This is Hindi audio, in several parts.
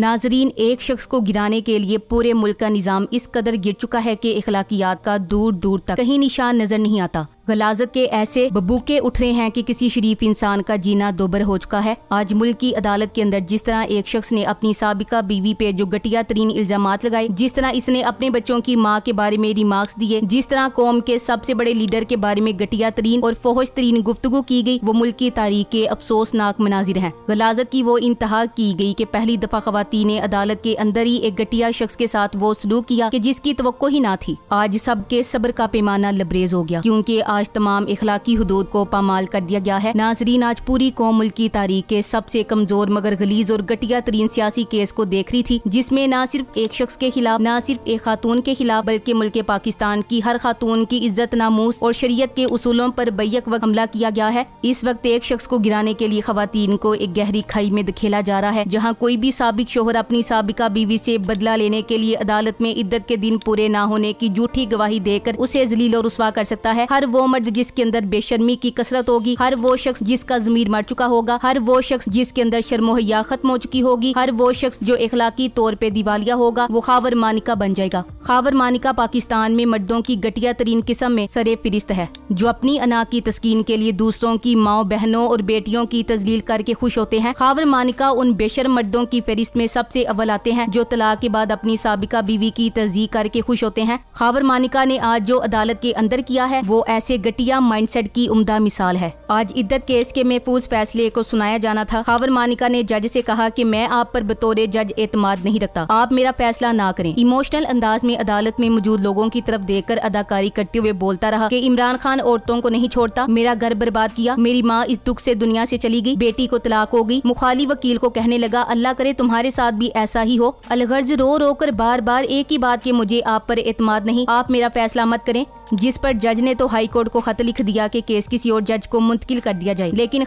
नाजरीन एक शख्स को गिराने के लिए पूरे मुल्क का निज़ाम इस कदर गिर चुका है कि अखलाकियात का दूर दूर तक कहीं निशान नज़र नहीं आता गलाजत के ऐसे बबूके उठ रहे हैं कि किसी शरीफ इंसान का जीना दोबर हो चुका है आज मुल्क की अदालत के अंदर जिस तरह एक शख्स ने अपनी सबका बीवी पे जो घटिया तरीन इल्जाम लगाए जिस तरह इसने अपने बच्चों की माँ के बारे में रिमार्क्स दिए जिस तरह कौम के सबसे बड़े लीडर के बारे में घटिया तरीन और फौज तरीन गुफ्तु की गई वो मुल्क की तारीख के अफसोसनाक मनाजिर है गलाजत की वो इंतहा की गई की पहली दफा ने अदालत के अंदर ही एक गटिया शख्स के साथ वो सलूक किया कि जिसकी तो ही ना थी आज सबके सब्र का पैमाना लबरेज हो गया क्यूँकी आज तमाम इखलाकी हदूद को पामाल कर दिया गया है नाजरीन आज पूरी कौम मुल्की तारीख के सबसे कमजोर मगर गलीज और घटिया तरीन सियासी केस को देख रही थी जिसमे न सिर्फ एक शख्स के खिलाफ न सिर्फ एक खातून के खिलाफ बल्कि मुल्क पाकिस्तान की हर खातून की इज्जत नामूस और शरीय के उसूलों पर बैक वक्त हमला किया गया है इस वक्त एक शख्स को गिराने के लिए खातन को एक गहरी खाई में दिखेला जा रहा है जहाँ कोई भी सबक शोहर अपनी सबका बीवी ऐसी बदला लेने के लिए अदालत में इद्दत के दिन पूरे न होने की झूठी गवाही देकर उसे जलील और रसवा कर सकता है हर वो मर्द जिसके अंदर बेशर्मी की कसरत होगी हर वो शख्स जिसका जमीर मर चुका होगा हर वो शख्स जिसके अंदर शर्मोहया खत्म हो चुकी होगी हर वो शख्स जो इखलाकी तौर पर दिवालिया होगा वो खावर मानिका बन जाएगा खावर मानिका पाकिस्तान में मर्दों की घटिया तरीन किस्म में सरे फिरिस्त है जो अपनी अना की तस्कीन के लिए दूसरों की माओ बहनों और बेटियों की तजलील करके खुश होते हैं खावर मानिका उन बेशर मर्दों की फहरिस्त में सबसे अव्वल आते हैं जो तलाक के बाद अपनी सबका बीवी की तजी करके खुश होते हैं खावर मानिका ने आज जो अदालत के अंदर किया है वो ऐसे गटिया माइंडसेट की उम्दा मिसाल है आज इद्दत केस के महफूज फैसले को सुनाया जाना था खावर मानिका ने जज से कहा कि मैं आप पर बतौर जज एतमाद नहीं रखता आप मेरा फैसला ना करें इमोशनल अंदाज में अदालत में मौजूद लोगों की तरफ देख कर अदाकारी करते हुए बोलता रहा की इमरान खान औरतों को नहीं छोड़ता मेरा घर बर्बाद किया मेरी माँ इस दुख ऐसी दुनिया ऐसी चली गयी बेटी को तलाक हो गयी मुखाली वकील को कहने लगा अल्लाह करे तुम्हारे साथ भी ऐसा ही हो अलगर्ज रो रो कर बार बार एक ही बात की मुझे आप पर एतमाद नहीं आप मेरा फैसला मत करें जिस पर जज ने तो हाई कोर्ट कोर्ट को खत लिख दिया कि केस किसी और जज को मुंतकिल कर दिया जाए लेकिन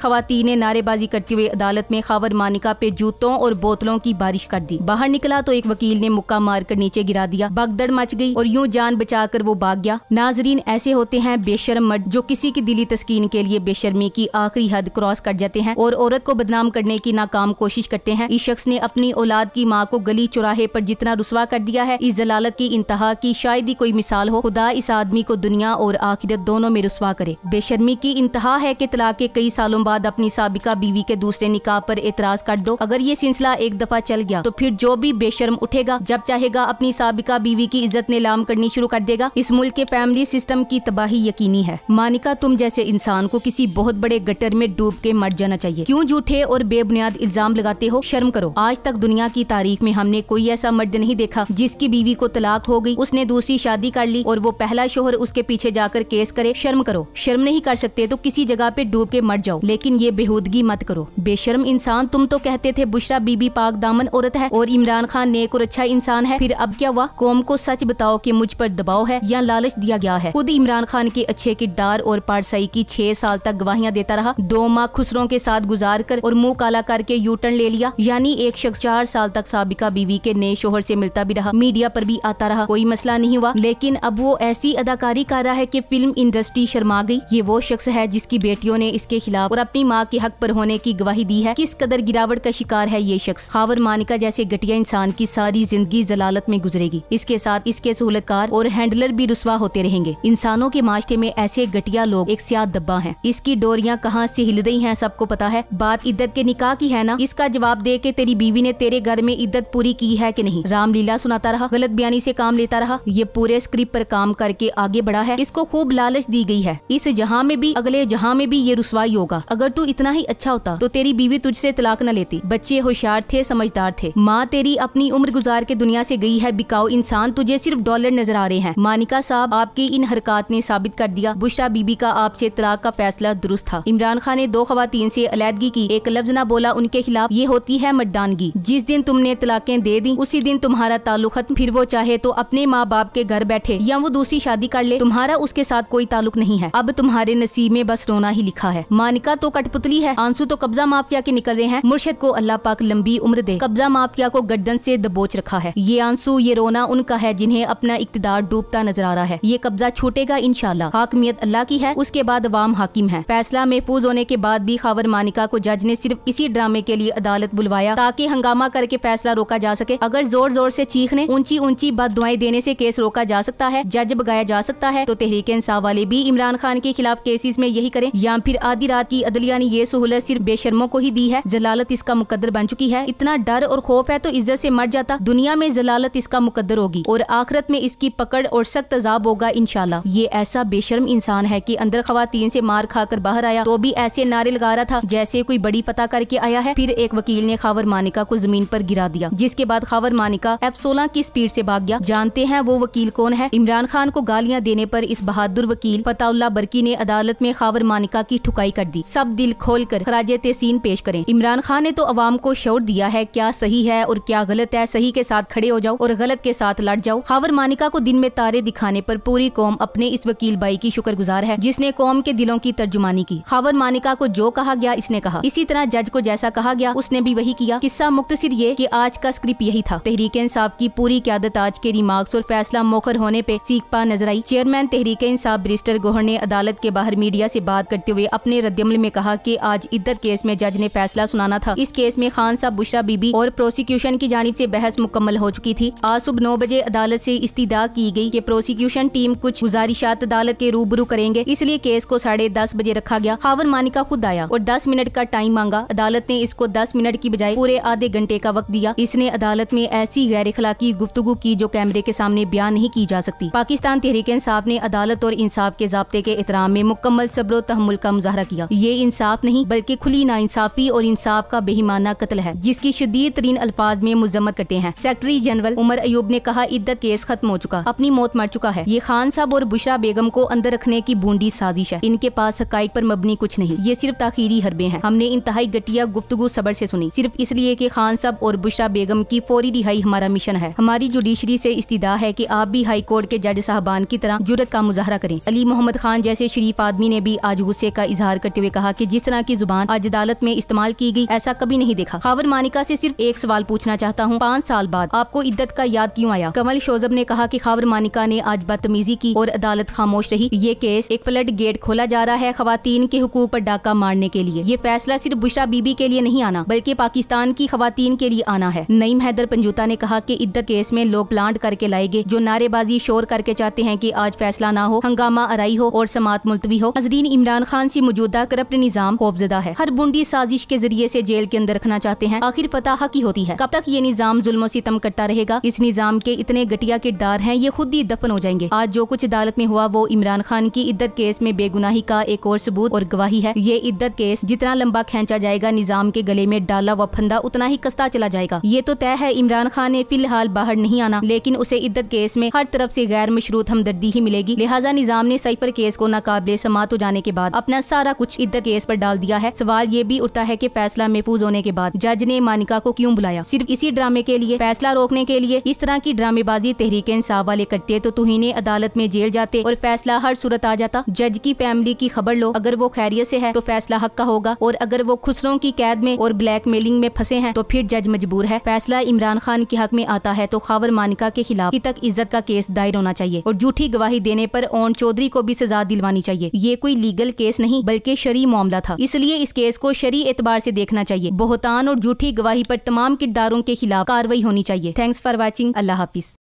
ने नारेबाजी करते हुए अदालत में खबर मानिका पे जूतों और बोतलों की बारिश कर दी बाहर निकला तो एक वकील ने मुक्का मारकर नीचे गिरा दिया बागदड़ मच गई और यूं जान बचाकर वो भाग गया नाजरीन ऐसे होते हैं बेशरम मर्द जो किसी की दिली तस्कीन के लिए बेशर्मी की आखिरी हद क्रॉस कर जाते हैं और औरत को बदनाम करने की नाकाम कोशिश करते हैं इस शख्स ने अपनी औलाद की माँ को गली चौराहे पर जितना रुसवा कर दिया है इस जलालत की इंतहा की शायद ही कोई मिसाल हो खुदा इस आदमी को दुनिया और आखिरत दोनों दोनों में रसवा करे बेशर्मी की इंतहा है की तलाक के कई सालों बाद अपनी सबका बीवी के दूसरे निकाह आरोप एतराज कर दो अगर ये सिलसिला एक दफा चल गया तो फिर जो भी बेशर्म उठेगा जब चाहेगा अपनी सबका बीवी की इज्जत नीलाम करनी शुरू कर देगा इस मुल्क के फैमिली सिस्टम की तबाही यकीनी है मानिका तुम जैसे इंसान को किसी बहुत बड़े गटर में डूब के मर जाना चाहिए क्यूँ झूठे और बेबुनियाद इल्जाम लगाते हो शर्म करो आज तक दुनिया की तारीख में हमने कोई ऐसा मर्द नहीं देखा जिसकी बीवी को तलाक हो गयी उसने दूसरी शादी कर ली और वो पहला शोहर उसके पीछे जाकर केस करे शर्म करो शर्म नहीं कर सकते तो किसी जगह पे डूब के मर जाओ लेकिन ये बेहूदगी मत करो बेशर्म इंसान तुम तो कहते थे बुशरा बीबी पाक दामन औरत है और इमरान खान नेक और अच्छा इंसान है फिर अब क्या हुआ कौम को सच बताओ की मुझ पर दबाव है या लालच दिया गया है खुद इमरान खान के अच्छे किरदार और पारसाई की छह साल तक गवाहियाँ देता रहा दो माह खुसरों के साथ गुजार कर और मुँह काला करके यू टर्न ले लिया यानी एक शख्स चार साल तक सबिका बीवी के नए शोहर ऐसी मिलता भी रहा मीडिया आरोप भी आता रहा कोई मसला नहीं हुआ लेकिन अब वो ऐसी अदाकारी कर रहा है की फिल्म इंडस्ट्री एसटी शर्मा गई ये वो शख्स है जिसकी बेटियों ने इसके खिलाफ और अपनी माँ के हक पर होने की गवाही दी है किस कदर गिरावट का शिकार है ये शख्स खावर मानिका जैसे घटिया इंसान की सारी जिंदगी जलालत में गुजरेगी इसके साथ इसके सहूलतकार और हैंडलर भी रुसवा होते रहेंगे इंसानों के माशरे में ऐसे घटिया लोग एक सियात दब्बा है इसकी डोरिया कहाँ से हिल रही है सबको पता है बात इद्दत के निकाह की है ना इसका जवाब दे के तेरी बीवी ने तेरे घर में इद्दत पूरी की है की नहीं रामलीला सुनाता रहा गलत बयानी ऐसी काम लेता रहा ये पूरे स्क्रिप्ट आरोप काम करके आगे बढ़ा है इसको खूब लालच दी गई है इस जहाँ में भी अगले जहाँ में भी ये रसवाई होगा अगर तू इतना ही अच्छा होता तो तेरी बीवी तुझसे तलाक न लेती बच्चे होशियार थे समझदार थे माँ तेरी अपनी उम्र गुजार के दुनिया से गई है बिकाऊ इंसान तुझे सिर्फ डॉलर नजर आ रहे हैं मानिका साहब आपकी इन हरकत ने साबित कर दिया बुशरा बीबी का आपसे तलाक का फैसला दुरुस्त था इमरान खान ने दो खातन ऐसी अलीदगी की एक लफ्ज न बोला उनके खिलाफ ये होती है मर्दानगी जिस दिन तुमने तलाकें दे दी उसी दिन तुम्हारा ताल्लुक खत्म फिर वो चाहे तो अपने माँ बाप के घर बैठे या वो दूसरी शादी कर ले तुम्हारा उसके साथ कोई ताल्लुक नहीं है अब तुम्हारे नसीब में बस रोना ही लिखा है मानिका तो कठपुतली है आंसू तो कब्जा माफिया के निकल रहे हैं मुर्शद को अल्लाह पाक लंबी उम्र दे कब्जा माफिया को गर्दन से दबोच रखा है ये आंसू ये रोना उनका है जिन्हें अपना इकतदार डूबता नजर आ रहा है ये कब्जा छूटेगा इनशाला हाकमियत अल्लाह की है उसके बाद अवाम हाकिम है फैसला महफूज होने के बाद भी खावर मानिका को जज ने सिर्फ इसी ड्रामे के लिए अदालत बुलवाया ताकि हंगामा करके फैसला रोका जा सके अगर जोर जोर से चीखने ऊंची ऊंची बद देने से केस रोका जा सकता है जज बगाया जा सकता है तो तहरीक इंसाफ वाले भी इमरान खान के खिलाफ केसेस में यही करें या फिर आधी रात की अदलिया ने ये सहूलत सिर्फ बेशर्मों को ही दी है जलालत इसका मुकदर बन चुकी है इतना डर और खौफ है तो इज्जत से मर जाता दुनिया में जलालत इसका मुकदर होगी और आखिरत में इसकी पकड़ और सख्त अजाब होगा इनशाला ये ऐसा बेशर्म इंसान है की अंदर खातन से मार खाकर बाहर आया तो भी ऐसे नारे लगा रहा था जैसे कोई बड़ी पता करके आया है फिर एक वकील ने खावर मानिका को जमीन पर गिरा दिया जिसके बाद खावर मानिका एफ सोलह की स्पीड से भाग गया जानते हैं वो वकील कौन है इमरान खान को गालियां देने पर इस बहादुर वकील वकील फताउल्ला बरकी ने अदालत में खावर मानिका की ठुकाई कर दी सब दिल खोल कर खराज तहसीन पेश करें इमरान खान ने तो अवाम को शोर दिया है क्या सही है और क्या गलत है सही के साथ खड़े हो जाओ और गलत के साथ लड़ जाओ खावर मानिका को दिन में तारे दिखाने आरोप पूरी कौम अपने इस वकील बाई की गुजार है जिसने कौम के दिलों की तर्जुमानी की खावर मानिका को जो कहा गया इसने कहा इसी तरह जज को जैसा कहा गया उसने भी वही किया किस्सा मुख्तर ये की आज का स्क्रिप्ट यही था तहरीक इंसाफ की पूरी क्यादत आज के रिमार्क और फैसला मोखर होने पे सीख पा नजर आई chairman Tehreek Insaf barrister mister Gohar ने अदालत के बाहर मीडिया से बात करते हुए अपने रद्दमल में कहा कि आज इद्दत केस में जज ने फैसला सुनाना था इस केस में खान साहब बुशरा बीबी और प्रोसिक्यूशन की जानब ऐसी बहस मुकम्मल हो चुकी थी आज सुबह नौ बजे अदालत ऐसी इस्तीदा की गयी की प्रोसिक्यूशन टीम कुछ गुजारिशात अदालत के रूबरू करेंगे इसलिए केस को साढ़े दस बजे रखा गया खावर मानिका खुद आया और दस मिनट का टाइम मांगा अदालत ने इसको दस मिनट की बजाय पूरे आधे घंटे का वक्त दिया इसने अदालत में ऐसी गैर अखलाकी गुफ्तगु की जो कैमरे के सामने बयान नहीं की जा सकती पाकिस्तान तहरीक इंसाफ ने अदालत और इंसाफ इंसाफ के जबते के एहतराम में मुकम्मल सब्र तहमुल का मुजाहरा किया ये इंसाफ नहीं बल्कि खुली नाइंसाफी और इंसाफ का बेहिमाना कत्ल है जिसकी शदीद तरीन अल्फाज में मुजम्मत करते हैं सेक्रेटरी जनरल उमर अयूब ने कहा इद्दत केस खत्म हो चुका अपनी मौत मर चुका है ये खान साहब और बुशरा बेगम को अंदर रखने की बूंदी साजिश है इनके पास हक आरोप मबनी कुछ नहीं ये सिर्फ ताखीरी हरबे हैं हमने इंतहाई गटिया गुफ्तगु सबर ऐसी सुनी सिर्फ इसलिए की खान साहब और बुशरा बेगम की फौरी रिहाई हमारा मिशन है हमारी जुडिशरी ऐसी इस्तः है की आप भी हाई कोर्ट के जज साहबान की तरह जुरत का मुजाहरा करें अली अली मोहम्मद खान जैसे शरीफ आदमी ने भी आज गुस्से का इजहार करते हुए कहा की जिस तरह की जुबान आज अदालत में इस्तेमाल की गई ऐसा कभी नहीं देखा खावर मानिका ऐसी सिर्फ एक सवाल पूछना चाहता हूँ पाँच साल बाद आपको इद्दत का याद क्यूँ आया कमल शोजब ने कहा की खावर मानिका ने आज बदतमीजी की और अदालत खामोश रही ये केस एक फ्लड गेट खोला जा रहा है खातन के हकूक आरोप डाका मारने के लिए ये फैसला सिर्फ बुशरा बीबी के लिए नहीं आना बल्कि पाकिस्तान की खातन के लिए आना है नईम हैदर पंजूता ने कहा की इद्दत केस में लोग प्लांट करके लाएंगे जो नारेबाजी शोर करके चाहते हैं की आज फैसला न हो हंगामा आरई हो और समात मुलतवी हो नजरीन इमरान खान ऐसी मौजूदा करप्ट निज़ाम खौफजदा है हर बुंडी साजिश के जरिए ऐसी जेल के अंदर रखना चाहते हैं आखिर फताह की होती है कब तक ये निज़ाम जुल्म सितम करता रहेगा इस निज़ाम के इतने घटिया किरदार हैं ये खुद ही दफन हो जाएंगे आज जो कुछ अदालत में हुआ वो इमरान खान की इद्दत केस में बेगुनाही का एक और सबूत और गवाही है ये इद्दत केस जितना लंबा खींचा जाएगा निज़ाम के गले में डाला व फंदा उतना ही कसता चला जाएगा ये तो तय है इमरान खान ने फिलहाल बाहर नहीं आना लेकिन उसे इद्दत केस में हर तरफ ऐसी गैर मशरूत हमदर्दी ही मिलेगी लिहाजा निज़ाम ने सईफर केस को नाकाबले समात हो जाने के बाद अपना सारा कुछ इधर केस पर डाल दिया है सवाल ये भी उठता है की फैसला महफूज होने के बाद जज ने मानिका को क्यूँ बुलाया सिर्फ इसी ड्रामे के लिए फैसला रोकने के लिए इस तरह की ड्रामेबाजी तहरीक इंसाफ वाले करते तो तुहिने अदालत में जेल जाते और फैसला हर सूरत आ जाता जज की फैमिली की खबर लो अगर वो खैरियत से है तो फैसला हक का होगा और अगर वो खुसरों की कैद में और ब्लैक मेलिंग में फंसे हैं तो फिर जज मजबूर है फैसला इमरान खान के हक में आता है तो खावर मानिका के खिलाफ तक इज्जत का केस दायर होना चाहिए और झूठी गवाही देने आरोप ओन चौधरी को भी सजा दिलवानी चाहिए ये कोई लीगल केस नहीं बल्कि शरी मामला था इसलिए इस केस को शरी एतबार ऐसी देखना चाहिए बोहतान और झूठी गवाही आरोप तमाम किरदारों के खिलाफ कार्रवाई होनी चाहिए थैंक्स फॉर वॉचिंग अल्लाह हाफिज